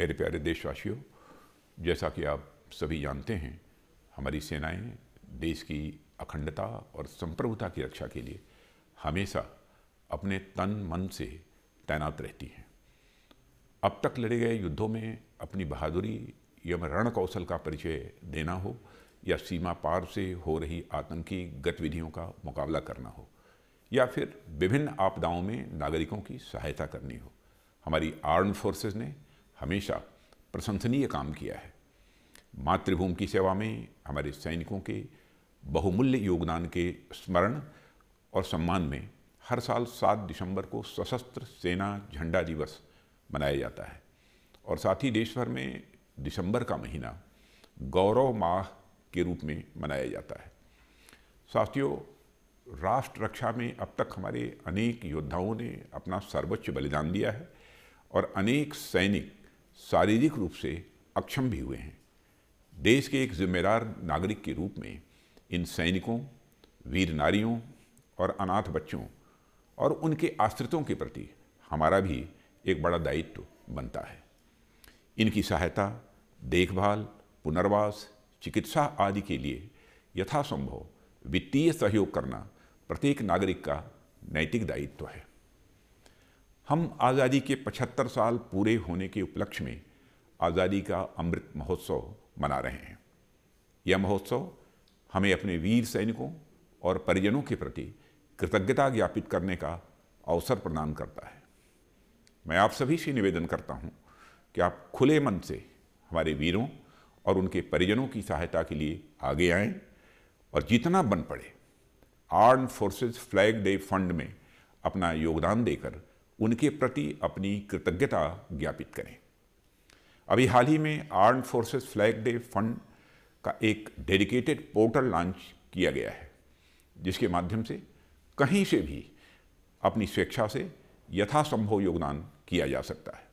मेरे प्यारे देशवासियों जैसा कि आप सभी जानते हैं हमारी सेनाएं देश की अखंडता और संप्रभुता की रक्षा के लिए हमेशा अपने तन मन से तैनात रहती हैं अब तक लड़े गए युद्धों में अपनी बहादुरी एवं रण कौशल का परिचय देना हो या सीमा पार से हो रही आतंकी गतिविधियों का मुकाबला करना हो या फिर विभिन्न आपदाओं में नागरिकों की सहायता करनी हो हमारी आर्म फोर्सेज ने हमेशा प्रशंसनीय काम किया है मातृभूमि की सेवा में हमारे सैनिकों के बहुमूल्य योगदान के स्मरण और सम्मान में हर साल 7 दिसंबर को सशस्त्र सेना झंडा दिवस मनाया जाता है और साथ ही देश भर में दिसंबर का महीना गौरव माह के रूप में मनाया जाता है साथियों राष्ट्र रक्षा में अब तक हमारे अनेक योद्धाओं ने अपना सर्वोच्च बलिदान दिया है और अनेक सैनिक शारीरिक रूप से अक्षम भी हुए हैं देश के एक जिम्मेदार नागरिक के रूप में इन सैनिकों वीर नारियों और अनाथ बच्चों और उनके आश्रितों के प्रति हमारा भी एक बड़ा दायित्व बनता है इनकी सहायता देखभाल पुनर्वास चिकित्सा आदि के लिए यथासंभव वित्तीय सहयोग करना प्रत्येक नागरिक का नैतिक दायित्व है हम आज़ादी के 75 साल पूरे होने के उपलक्ष्य में आज़ादी का अमृत महोत्सव मना रहे हैं यह महोत्सव हमें अपने वीर सैनिकों और परिजनों के प्रति कृतज्ञता ज्ञापित करने का अवसर प्रदान करता है मैं आप सभी से निवेदन करता हूँ कि आप खुले मन से हमारे वीरों और उनके परिजनों की सहायता के लिए आगे आएं और जितना बन पड़े arm forces flag day fund में अपना योगदान देकर उनके प्रति अपनी कृतज्ञता ज्ञापित करें अभी हाल ही में arm forces flag day fund का एक डेडिकेटेड पोर्टल लॉन्च किया गया है जिसके माध्यम से कहीं से भी अपनी स्वेच्छा से यथासंभव योगदान किया जा सकता है